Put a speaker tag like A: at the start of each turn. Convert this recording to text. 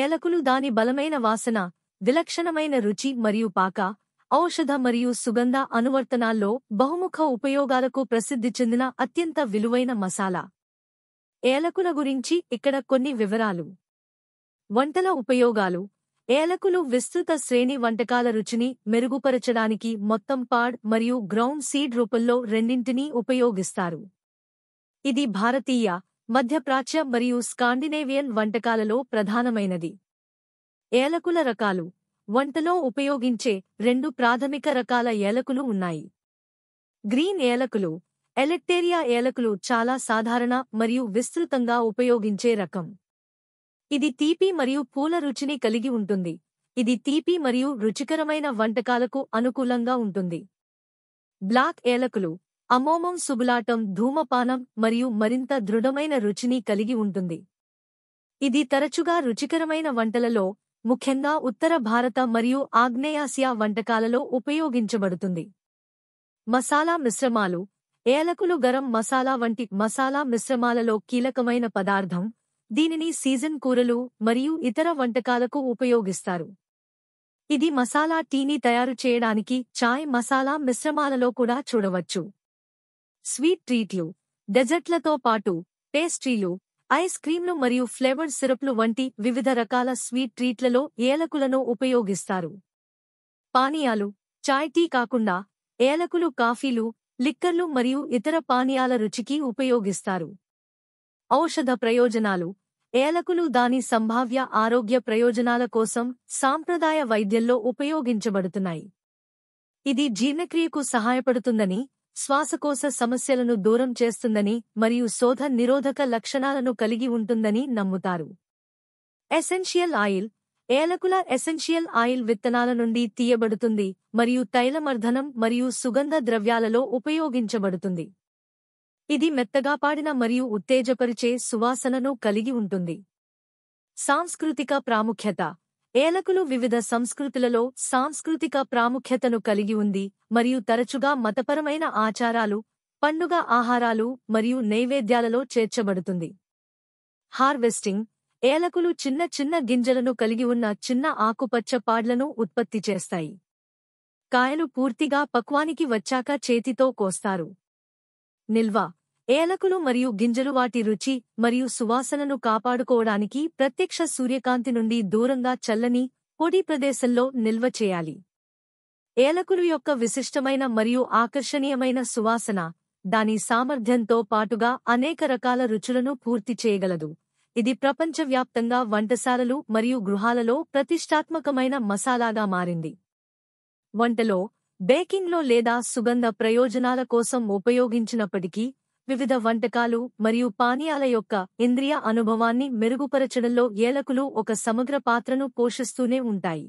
A: ఏలకులు దాని బలమైన వాసన విలక్షణమైన రుచి మరియు పాక ఔషధ మరియు సుగంధ అనువర్తనాల్లో బహుముఖ ఉపయోగాలకు ప్రసిద్ధి చెందిన అత్యంత విలువైన మసాలా ఏలకుల గురించి ఇక్కడ కొన్ని వివరాలు వంటల ఉపయోగాలు ఏలకులు విస్తృత శ్రేణి వంటకాల రుచిని మెరుగుపరచడానికి మొత్తం పాడ్ మరియు గ్రౌండ్ సీడ్ రూపంలో రెండింటినీ ఉపయోగిస్తారు ఇది భారతీయ మధ్యప్రాచ్య మరియు స్కాండినేవియన్ వంటకాలలో ప్రధానమైనది ఏలకుల రకాలు వంటలో ఉపయోగించే రెండు ప్రాథమిక రకాల ఏలకులు ఉన్నాయి గ్రీన్ ఏలకులు ఎలెక్టేరియా ఏలకులు చాలా సాధారణ మరియు విస్తృతంగా ఉపయోగించే రకం ఇది తీపి మరియు పూల రుచిని కలిగి ఉంటుంది ఇది తీపి మరియు రుచికరమైన వంటకాలకు అనుకూలంగా ఉంటుంది బ్లాక్ ఏలకులు అమోమం సుబులాటం ధూమపానం మరియు మరింత దృఢమైన రుచిని కలిగి ఉంటుంది ఇది తరచుగా రుచికరమైన వంటలలో ముఖ్యంగా ఉత్తర భారత మరియు ఆగ్నేయాసియా వంటకాలలో ఉపయోగించబడుతుంది మసాలా మిశ్రమాలు ఏలకులు గరం మసాలా వంటి మసాలా మిశ్రమాలలో కీలకమైన పదార్థం దీనిని సీజన్ కూరలు మరియు ఇతర వంటకాలకు ఉపయోగిస్తారు ఇది మసాలా టీని తయారు చేయడానికి చాయ్ మసాలా మిశ్రమాలలో కూడా చూడవచ్చు స్వీట్ ట్రీట్లు డెజర్ట్లతో పాటు పేస్ట్రీలు ఐస్ క్రీంలు మరియు ఫ్లేవర్డ్ సిరప్లు వంటి వివిధ రకాల స్వీట్ ట్రీట్లలో ఏలకులను ఉపయోగిస్తారు పానీయాలు చాయ్ టీ కాకుండా ఏలకులు కాఫీలు లిక్కర్లు మరియు ఇతర పానీయాల రుచికి ఉపయోగిస్తారు ఔషధ ప్రయోజనాలు ఏలకులు దాని సంభావ్య ఆరోగ్య ప్రయోజనాల కోసం సాంప్రదాయ వైద్యంలో ఉపయోగించబడుతున్నాయి ఇది జీర్ణక్రియకు సహాయపడుతుందని శ్వాసకోశ సమస్యలను దూరం చేస్తుందని మరియు శోధ నిరోధక లక్షణాలను కలిగి ఉంటుందని నమ్ముతారు ఎసెన్షియల్ ఆయిల్ ఏలకుల ఎసెన్షియల్ ఆయిల్ విత్తనాల నుండి తీయబడుతుంది మరియు తైలమర్ధనం మరియు సుగంధ ద్రవ్యాలలో ఉపయోగించబడుతుంది ఇది మెత్తగా పాడిన మరియు ఉత్తేజపరిచే సువాసనను కలిగి ఉంటుంది సాంస్కృతిక ప్రాముఖ్యత ఏలకులు వివిధ సంస్కృతులలో సాంస్కృతిక ప్రాముఖ్యతను కలిగి ఉంది మరియు తరచుగా మతపరమైన ఆచారాలు పండుగ ఆహారాలు మరియు నైవేద్యాలలో చేర్చబడుతుంది హార్వెస్టింగ్ ఏలకులు చిన్న చిన్న గింజలను కలిగి ఉన్న చిన్న ఆకుపచ్చ పాడ్లను ఉత్పత్తి చేస్తాయి కాయలు పూర్తిగా పక్వానికి వచ్చాక చేతితో కోస్తారు నిల్వ ఏలకులు మరియు గింజలు వాటి రుచి మరియు సువాసనను కాపాడుకోవడానికి ప్రత్యక్ష సూర్యకాంతి నుండి దూరంగా చల్లని పొడి ప్రదేశంలో నిల్వ చేయాలి ఏలకులు యొక్క విశిష్టమైన మరియు ఆకర్షణీయమైన సువాసన దాని సామర్థ్యంతో పాటుగా అనేక రకాల రుచులను పూర్తి చేయగలదు ఇది ప్రపంచవ్యాప్తంగా వంటశాలలు మరియు గృహాలలో ప్రతిష్టాత్మకమైన మసాలాగా మారింది వంటలో బేకింగ్లో లేదా సుగంధ ప్రయోజనాల కోసం ఉపయోగించినప్పటికీ వివిధ వంటకాలు మరియు పానీయాల యొక్క ఇంద్రియ అనుభవాన్ని మెరుగుపరచడంలో ఏలకులు ఒక సమగ్ర పాత్రను పోషిస్తూనే ఉంటాయి